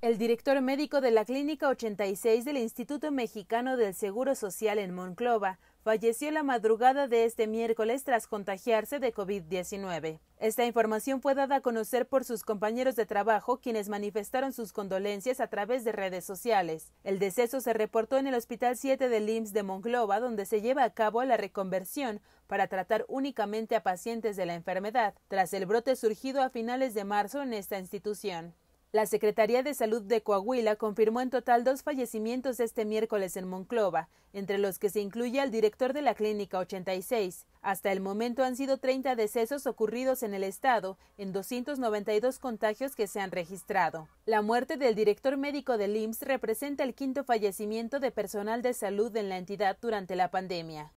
El director médico de la Clínica 86 del Instituto Mexicano del Seguro Social en Monclova falleció la madrugada de este miércoles tras contagiarse de COVID-19. Esta información fue dada a conocer por sus compañeros de trabajo, quienes manifestaron sus condolencias a través de redes sociales. El deceso se reportó en el Hospital 7 de IMSS de Monclova, donde se lleva a cabo la reconversión para tratar únicamente a pacientes de la enfermedad, tras el brote surgido a finales de marzo en esta institución. La Secretaría de Salud de Coahuila confirmó en total dos fallecimientos este miércoles en Monclova, entre los que se incluye al director de la Clínica 86. Hasta el momento han sido 30 decesos ocurridos en el estado, en 292 contagios que se han registrado. La muerte del director médico del IMSS representa el quinto fallecimiento de personal de salud en la entidad durante la pandemia.